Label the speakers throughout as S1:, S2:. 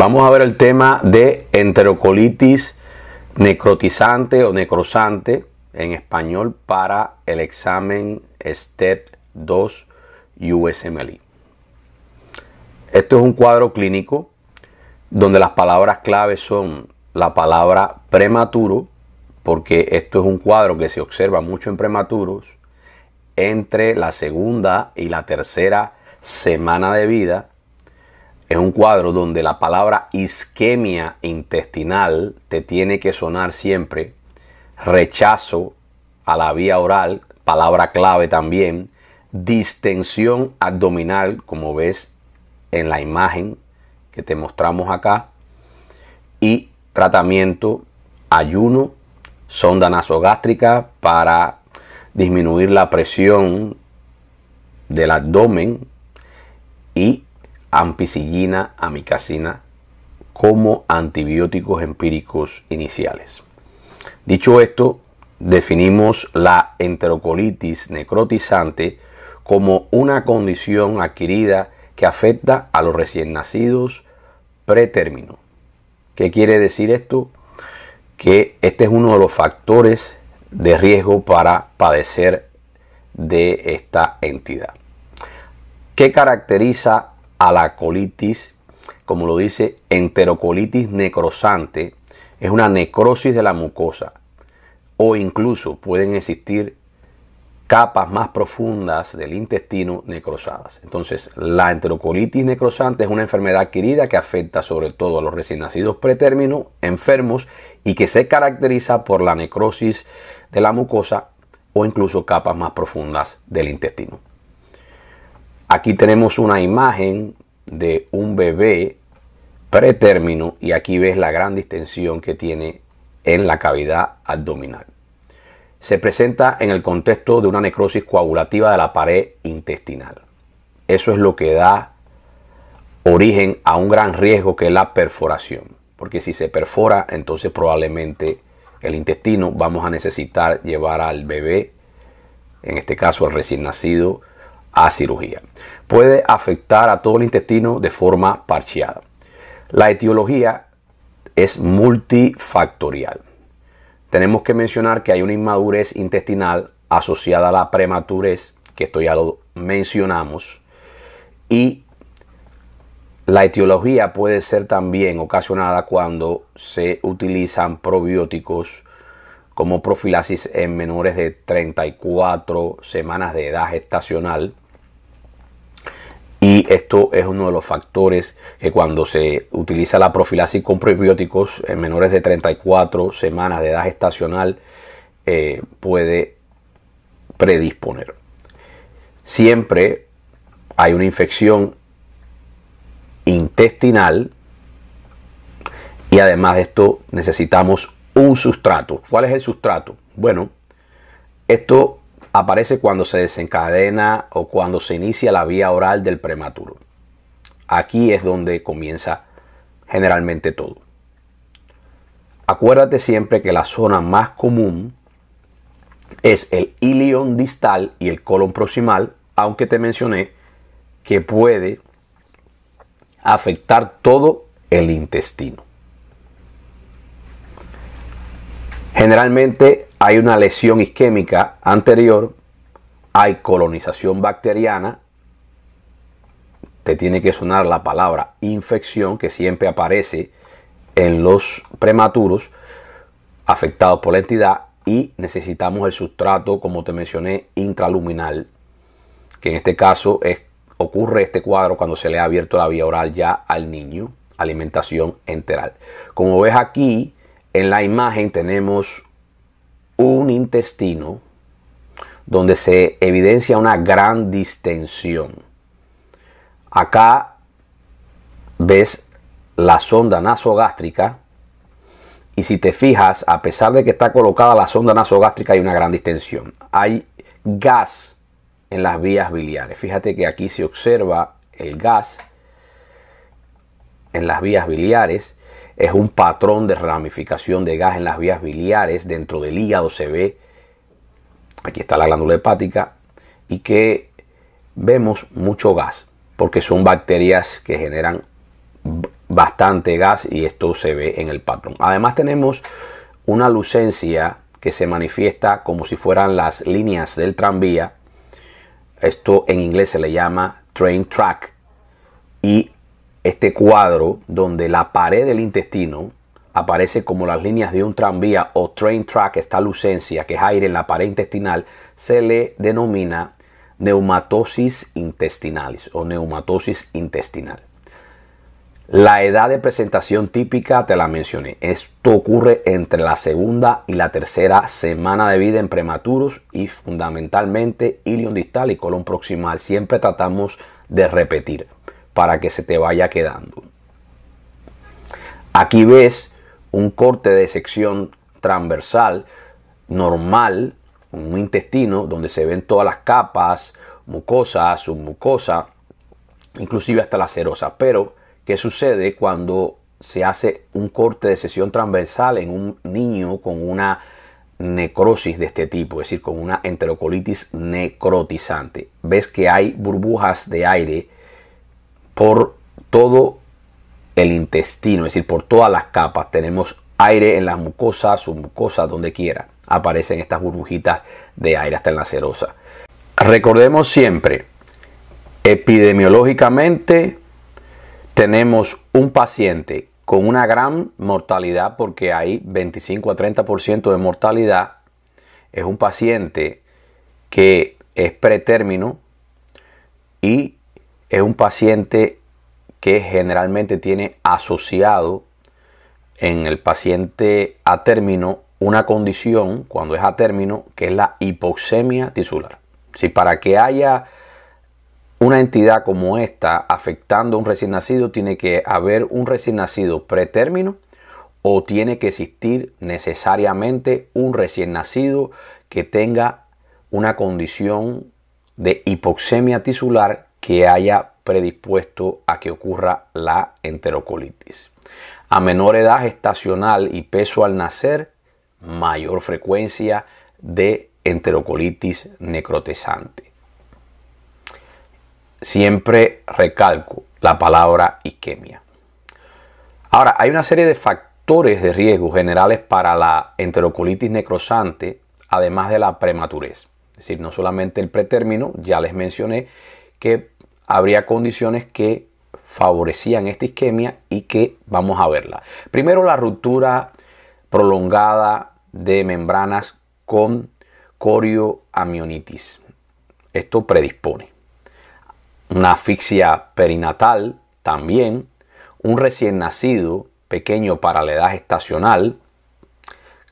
S1: Vamos a ver el tema de enterocolitis necrotizante o necrosante en español para el examen STEP 2 USMLE. Esto es un cuadro clínico donde las palabras clave son la palabra prematuro, porque esto es un cuadro que se observa mucho en prematuros, entre la segunda y la tercera semana de vida es un cuadro donde la palabra isquemia intestinal te tiene que sonar siempre. Rechazo a la vía oral, palabra clave también. Distensión abdominal, como ves en la imagen que te mostramos acá. Y tratamiento, ayuno, sonda nasogástrica para disminuir la presión del abdomen y ampicillina, amicacina como antibióticos empíricos iniciales. Dicho esto, definimos la enterocolitis necrotizante como una condición adquirida que afecta a los recién nacidos pretérmino. ¿Qué quiere decir esto? Que este es uno de los factores de riesgo para padecer de esta entidad. ¿Qué caracteriza a la colitis, como lo dice, enterocolitis necrosante, es una necrosis de la mucosa. O incluso pueden existir capas más profundas del intestino necrosadas. Entonces, la enterocolitis necrosante es una enfermedad adquirida que afecta sobre todo a los recién nacidos pretérmino, enfermos y que se caracteriza por la necrosis de la mucosa o incluso capas más profundas del intestino. Aquí tenemos una imagen de un bebé pretérmino y aquí ves la gran distensión que tiene en la cavidad abdominal. Se presenta en el contexto de una necrosis coagulativa de la pared intestinal. Eso es lo que da origen a un gran riesgo que es la perforación, porque si se perfora, entonces probablemente el intestino vamos a necesitar llevar al bebé, en este caso al recién nacido, a cirugía. Puede afectar a todo el intestino de forma parcheada La etiología es multifactorial. Tenemos que mencionar que hay una inmadurez intestinal asociada a la prematurez, que esto ya lo mencionamos, y la etiología puede ser también ocasionada cuando se utilizan probióticos como profilaxis en menores de 34 semanas de edad gestacional y esto es uno de los factores que cuando se utiliza la profilaxis con probióticos en menores de 34 semanas de edad estacional eh, puede predisponer. Siempre hay una infección intestinal y además de esto necesitamos un sustrato. ¿Cuál es el sustrato? Bueno, esto aparece cuando se desencadena o cuando se inicia la vía oral del prematuro. Aquí es donde comienza generalmente todo. Acuérdate siempre que la zona más común es el ilion distal y el colon proximal, aunque te mencioné que puede afectar todo el intestino. Generalmente hay una lesión isquémica anterior, hay colonización bacteriana, te tiene que sonar la palabra infección que siempre aparece en los prematuros afectados por la entidad y necesitamos el sustrato, como te mencioné, intraluminal, que en este caso ocurre este cuadro cuando se le ha abierto la vía oral ya al niño, alimentación enteral. Como ves aquí, en la imagen tenemos un intestino donde se evidencia una gran distensión. Acá ves la sonda nasogástrica y si te fijas, a pesar de que está colocada la sonda nasogástrica, hay una gran distensión. Hay gas en las vías biliares. Fíjate que aquí se observa el gas en las vías biliares es un patrón de ramificación de gas en las vías biliares, dentro del hígado se ve, aquí está la glándula hepática, y que vemos mucho gas, porque son bacterias que generan bastante gas y esto se ve en el patrón. Además tenemos una lucencia que se manifiesta como si fueran las líneas del tranvía. Esto en inglés se le llama train track y este cuadro donde la pared del intestino aparece como las líneas de un tranvía o train track, esta lucencia que es aire en la pared intestinal, se le denomina neumatosis intestinalis o neumatosis intestinal. La edad de presentación típica te la mencioné. Esto ocurre entre la segunda y la tercera semana de vida en prematuros y fundamentalmente ilion distal y colon proximal. Siempre tratamos de repetir para que se te vaya quedando. Aquí ves un corte de sección transversal normal, un intestino donde se ven todas las capas, mucosa, submucosa, inclusive hasta la serosa. Pero, ¿qué sucede cuando se hace un corte de sección transversal en un niño con una necrosis de este tipo, es decir, con una enterocolitis necrotizante? Ves que hay burbujas de aire por todo el intestino, es decir, por todas las capas. Tenemos aire en las mucosas, mucosas, donde quiera. Aparecen estas burbujitas de aire hasta en la serosa. Recordemos siempre, epidemiológicamente tenemos un paciente con una gran mortalidad, porque hay 25 a 30% de mortalidad, es un paciente que es pretérmino y es un paciente que generalmente tiene asociado en el paciente a término una condición, cuando es a término, que es la hipoxemia tisular. Si para que haya una entidad como esta afectando a un recién nacido, tiene que haber un recién nacido pretérmino o tiene que existir necesariamente un recién nacido que tenga una condición de hipoxemia tisular que haya predispuesto a que ocurra la enterocolitis. A menor edad estacional y peso al nacer, mayor frecuencia de enterocolitis necrotizante. Siempre recalco la palabra isquemia. Ahora, hay una serie de factores de riesgo generales para la enterocolitis necrosante, además de la prematurez. Es decir, no solamente el pretérmino, ya les mencioné que habría condiciones que favorecían esta isquemia y que vamos a verla. Primero, la ruptura prolongada de membranas con corioamionitis. Esto predispone. Una asfixia perinatal también. Un recién nacido pequeño para la edad estacional.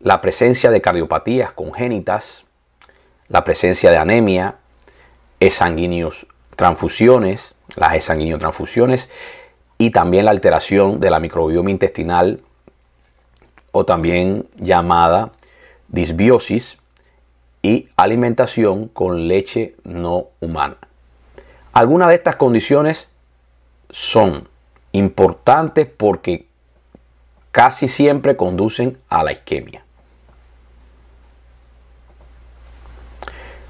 S1: La presencia de cardiopatías congénitas. La presencia de anemia. Sanguíneos transfusiones, las transfusiones y también la alteración de la microbioma intestinal o también llamada disbiosis y alimentación con leche no humana. Algunas de estas condiciones son importantes porque casi siempre conducen a la isquemia.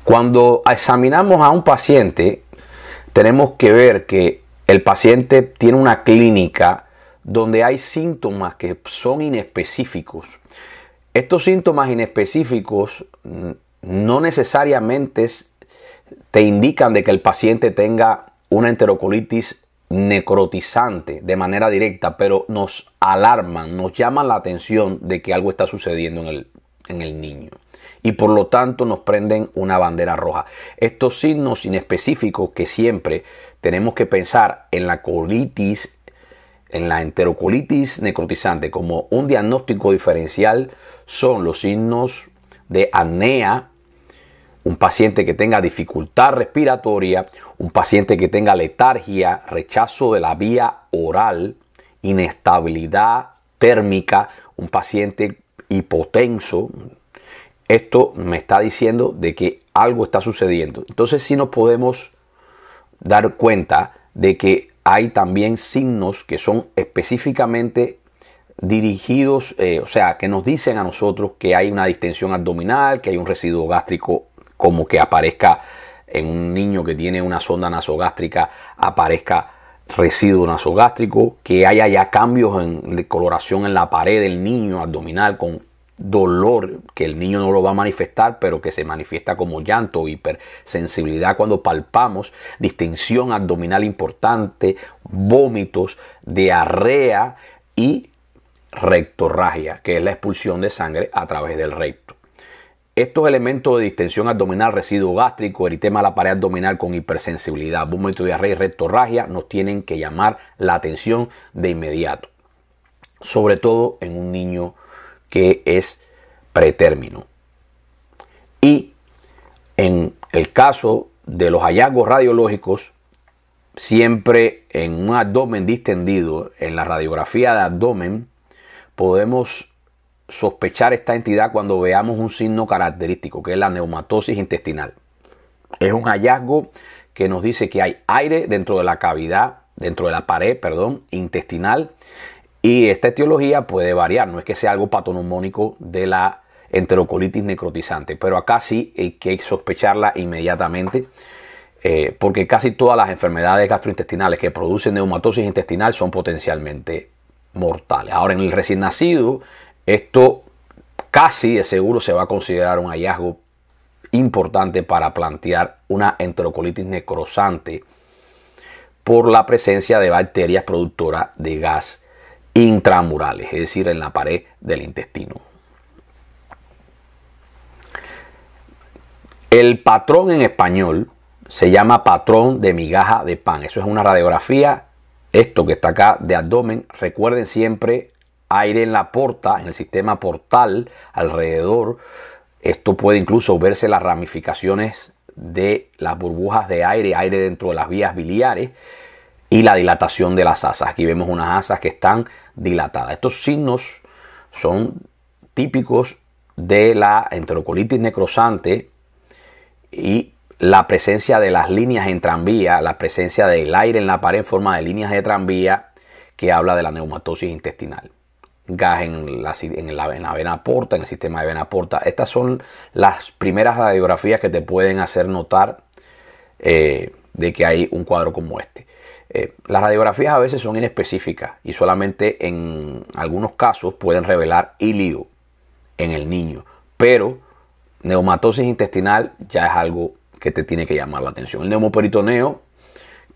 S1: Cuando examinamos a un paciente tenemos que ver que el paciente tiene una clínica donde hay síntomas que son inespecíficos. Estos síntomas inespecíficos mm, no necesariamente te indican de que el paciente tenga una enterocolitis necrotizante de manera directa, pero nos alarman, nos llaman la atención de que algo está sucediendo en el, en el niño y por lo tanto nos prenden una bandera roja. Estos signos inespecíficos que siempre tenemos que pensar en la colitis, en la enterocolitis necrotizante como un diagnóstico diferencial son los signos de apnea, un paciente que tenga dificultad respiratoria, un paciente que tenga letargia, rechazo de la vía oral, inestabilidad térmica, un paciente hipotenso, esto me está diciendo de que algo está sucediendo. Entonces sí nos podemos dar cuenta de que hay también signos que son específicamente dirigidos, eh, o sea, que nos dicen a nosotros que hay una distensión abdominal, que hay un residuo gástrico como que aparezca en un niño que tiene una sonda nasogástrica, aparezca residuo nasogástrico, que haya ya cambios en coloración en la pared del niño abdominal con dolor que el niño no lo va a manifestar, pero que se manifiesta como llanto, hipersensibilidad cuando palpamos, distensión abdominal importante, vómitos, diarrea y rectorragia, que es la expulsión de sangre a través del recto. Estos elementos de distensión abdominal, residuo gástrico, eritema de la pared abdominal con hipersensibilidad, vómito, diarrea y rectorragia nos tienen que llamar la atención de inmediato, sobre todo en un niño que es pretérmino. Y en el caso de los hallazgos radiológicos, siempre en un abdomen distendido, en la radiografía de abdomen, podemos sospechar esta entidad cuando veamos un signo característico, que es la neumatosis intestinal. Es un hallazgo que nos dice que hay aire dentro de la cavidad, dentro de la pared, perdón, intestinal, y esta etiología puede variar, no es que sea algo patonomónico de la enterocolitis necrotizante, pero acá sí hay que sospecharla inmediatamente, eh, porque casi todas las enfermedades gastrointestinales que producen neumatosis intestinal son potencialmente mortales. Ahora, en el recién nacido, esto casi de seguro se va a considerar un hallazgo importante para plantear una enterocolitis necrosante por la presencia de bacterias productoras de gas intramurales, es decir, en la pared del intestino. El patrón en español se llama patrón de migaja de pan. Eso es una radiografía, esto que está acá de abdomen. Recuerden siempre aire en la porta, en el sistema portal alrededor. Esto puede incluso verse las ramificaciones de las burbujas de aire, aire dentro de las vías biliares y la dilatación de las asas. Aquí vemos unas asas que están dilatadas. Estos signos son típicos de la enterocolitis necrosante y la presencia de las líneas en tranvía, la presencia del aire en la pared en forma de líneas de tranvía que habla de la neumatosis intestinal. Gas en la, en la, vena porta, en el sistema de vena porta. Estas son las primeras radiografías que te pueden hacer notar eh, de que hay un cuadro como este. Eh, las radiografías a veces son inespecíficas y solamente en algunos casos pueden revelar ilio en el niño, pero neumatosis intestinal ya es algo que te tiene que llamar la atención. El neumoperitoneo,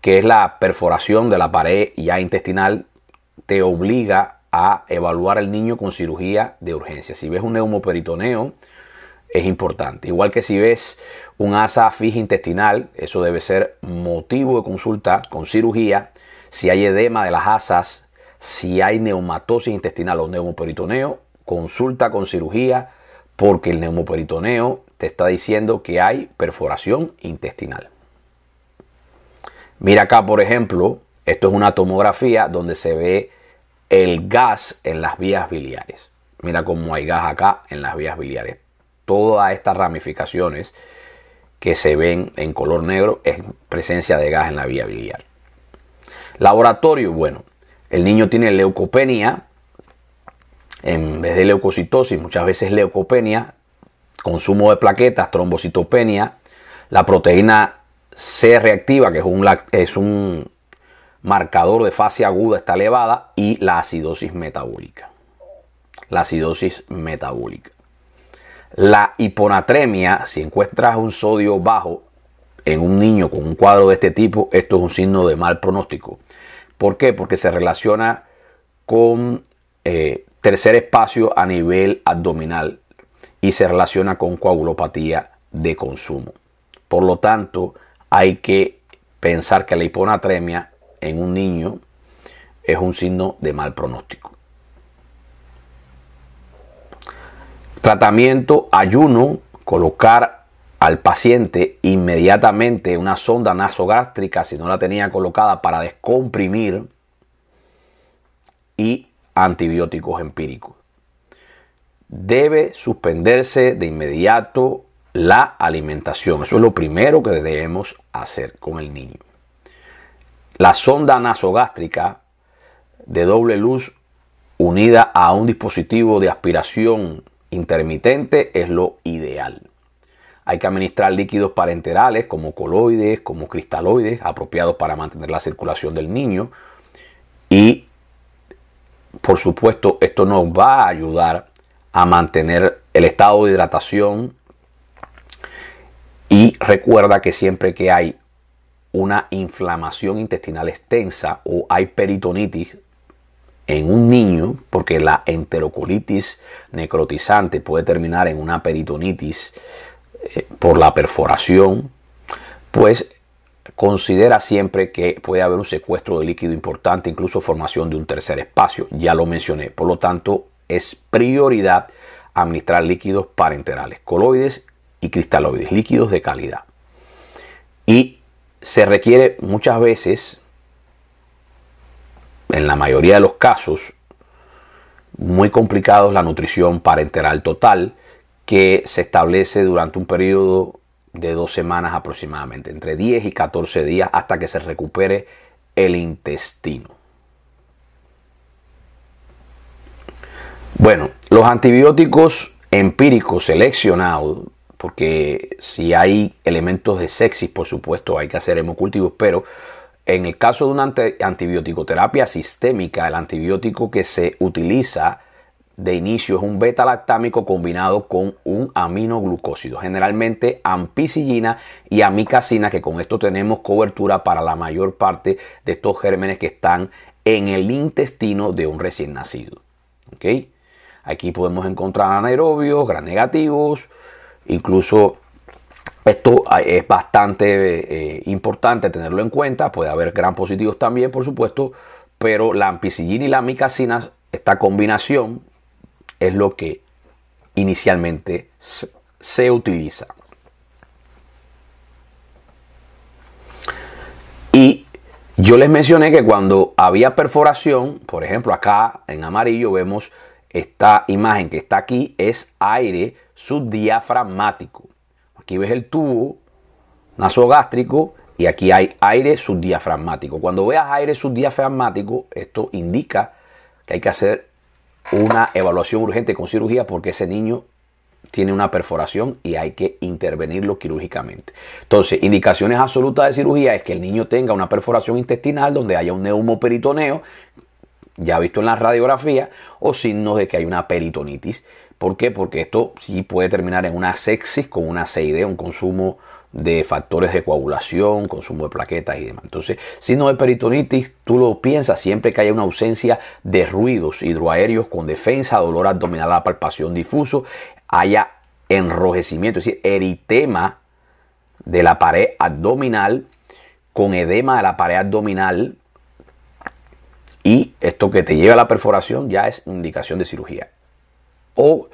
S1: que es la perforación de la pared ya intestinal, te obliga a evaluar al niño con cirugía de urgencia. Si ves un neumoperitoneo, es importante. Igual que si ves un asa fija intestinal, eso debe ser motivo de consulta con cirugía. Si hay edema de las asas, si hay neumatosis intestinal o neumoperitoneo, consulta con cirugía porque el neumoperitoneo te está diciendo que hay perforación intestinal. Mira acá, por ejemplo, esto es una tomografía donde se ve el gas en las vías biliares. Mira cómo hay gas acá en las vías biliares todas estas ramificaciones que se ven en color negro es presencia de gas en la vía biliar. Laboratorio, bueno, el niño tiene leucopenia en vez de leucocitosis, muchas veces leucopenia, consumo de plaquetas, trombocitopenia, la proteína C reactiva, que es un, es un marcador de fase aguda, está elevada, y la acidosis metabólica. La acidosis metabólica. La hiponatremia, si encuentras un sodio bajo en un niño con un cuadro de este tipo, esto es un signo de mal pronóstico. ¿Por qué? Porque se relaciona con eh, tercer espacio a nivel abdominal y se relaciona con coagulopatía de consumo. Por lo tanto, hay que pensar que la hiponatremia en un niño es un signo de mal pronóstico. Tratamiento, ayuno, colocar al paciente inmediatamente una sonda nasogástrica si no la tenía colocada para descomprimir y antibióticos empíricos. Debe suspenderse de inmediato la alimentación. Eso es lo primero que debemos hacer con el niño. La sonda nasogástrica de doble luz unida a un dispositivo de aspiración intermitente es lo ideal. Hay que administrar líquidos parenterales como coloides, como cristaloides, apropiados para mantener la circulación del niño. Y, por supuesto, esto nos va a ayudar a mantener el estado de hidratación. Y recuerda que siempre que hay una inflamación intestinal extensa o hay peritonitis, en un niño, porque la enterocolitis necrotizante puede terminar en una peritonitis eh, por la perforación, pues considera siempre que puede haber un secuestro de líquido importante, incluso formación de un tercer espacio, ya lo mencioné. Por lo tanto, es prioridad administrar líquidos parenterales, coloides y cristaloides, líquidos de calidad. Y se requiere muchas veces en la mayoría de los casos muy complicados la nutrición parenteral total que se establece durante un periodo de dos semanas aproximadamente, entre 10 y 14 días hasta que se recupere el intestino. Bueno, los antibióticos empíricos seleccionados, porque si hay elementos de sexis, por supuesto, hay que hacer hemocultivos, pero en el caso de una antibiótico terapia sistémica, el antibiótico que se utiliza de inicio es un beta-lactámico combinado con un aminoglucósido, generalmente ampicillina y amicacina, que con esto tenemos cobertura para la mayor parte de estos gérmenes que están en el intestino de un recién nacido. ¿Okay? Aquí podemos encontrar anaerobios, gran negativos, incluso esto ah, es bastante eh, importante tenerlo en cuenta, puede haber gran positivos también, por supuesto, pero la ampicillina y la micasina, esta combinación, es lo que inicialmente se, se utiliza. Y yo les mencioné que cuando había perforación, por ejemplo acá en amarillo vemos esta imagen que está aquí, es aire subdiafragmático. Aquí ves el tubo nasogástrico y aquí hay aire subdiafragmático. Cuando veas aire subdiafragmático, esto indica que hay que hacer una evaluación urgente con cirugía porque ese niño tiene una perforación y hay que intervenirlo quirúrgicamente. Entonces, indicaciones absolutas de cirugía es que el niño tenga una perforación intestinal donde haya un neumoperitoneo, ya visto en la radiografía, o signos de que hay una peritonitis. ¿Por qué? Porque esto sí puede terminar en una sexis con una CID, un consumo de factores de coagulación, consumo de plaquetas y demás. Entonces, si no es peritonitis, tú lo piensas siempre que haya una ausencia de ruidos hidroaéreos con defensa, dolor abdominal a palpación difuso, haya enrojecimiento, es decir, eritema de la pared abdominal con edema de la pared abdominal y esto que te lleva a la perforación ya es indicación de cirugía o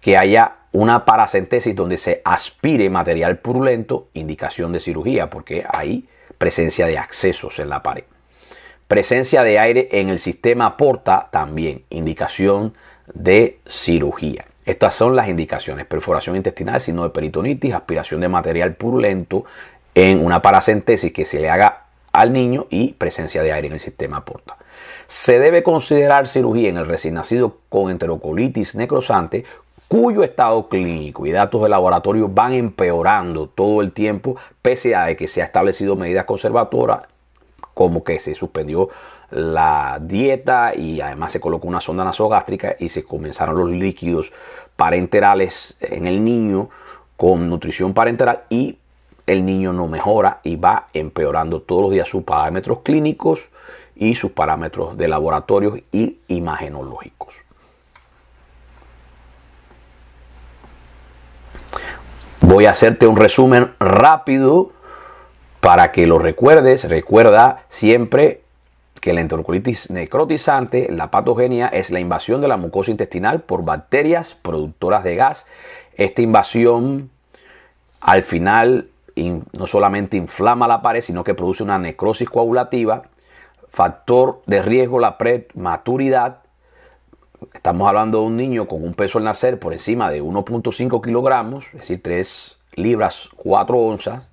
S1: que haya una paracentesis donde se aspire material purulento, indicación de cirugía, porque hay presencia de accesos en la pared. Presencia de aire en el sistema porta también, indicación de cirugía. Estas son las indicaciones, perforación intestinal, sino de peritonitis, aspiración de material purulento en una paracentesis que se le haga al niño y presencia de aire en el sistema porta. Se debe considerar cirugía en el recién nacido con enterocolitis necrosante cuyo estado clínico y datos de laboratorio van empeorando todo el tiempo, pese a que se ha establecido medidas conservadoras, como que se suspendió la dieta y además se colocó una sonda nasogástrica y se comenzaron los líquidos parenterales en el niño con nutrición parenteral y el niño no mejora y va empeorando todos los días sus parámetros clínicos y sus parámetros de laboratorios y imagenológicos. Voy a hacerte un resumen rápido para que lo recuerdes. Recuerda siempre que la enterocolitis necrotizante, la patogenia, es la invasión de la mucosa intestinal por bacterias productoras de gas. Esta invasión al final no solamente inflama la pared, sino que produce una necrosis coagulativa, factor de riesgo la prematuridad. Estamos hablando de un niño con un peso al nacer por encima de 1.5 kilogramos, es decir, 3 libras 4 onzas.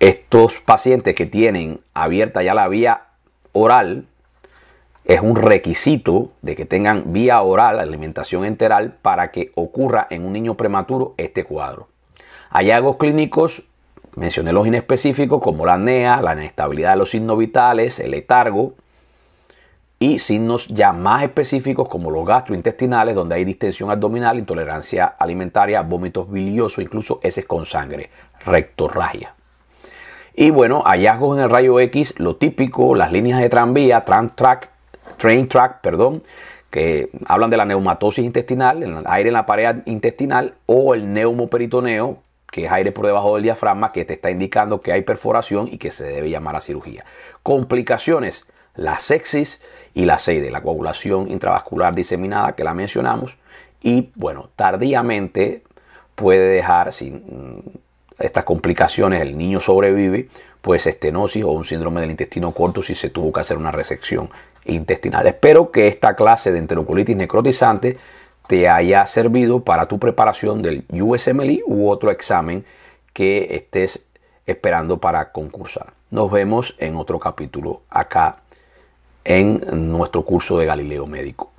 S1: Estos pacientes que tienen abierta ya la vía oral, es un requisito de que tengan vía oral, alimentación enteral, para que ocurra en un niño prematuro este cuadro. Hallazgos clínicos, mencioné los inespecíficos como la anea la inestabilidad de los signos vitales, el letargo y signos ya más específicos como los gastrointestinales, donde hay distensión abdominal, intolerancia alimentaria, vómitos biliosos, incluso heces con sangre, rectorragia. Y bueno, hallazgos en el rayo X, lo típico, las líneas de tranvía, track, train track, perdón, que hablan de la neumatosis intestinal, el aire en la pared intestinal o el neumoperitoneo, que es aire por debajo del diafragma, que te está indicando que hay perforación y que se debe llamar a cirugía. Complicaciones, la sexis y la seide, la coagulación intravascular diseminada que la mencionamos. Y bueno, tardíamente puede dejar sin mm, estas complicaciones, el niño sobrevive, pues estenosis o un síndrome del intestino corto si se tuvo que hacer una resección intestinal. Espero que esta clase de enterocolitis necrotizante te haya servido para tu preparación del USMLE u otro examen que estés esperando para concursar. Nos vemos en otro capítulo acá en nuestro curso de Galileo Médico.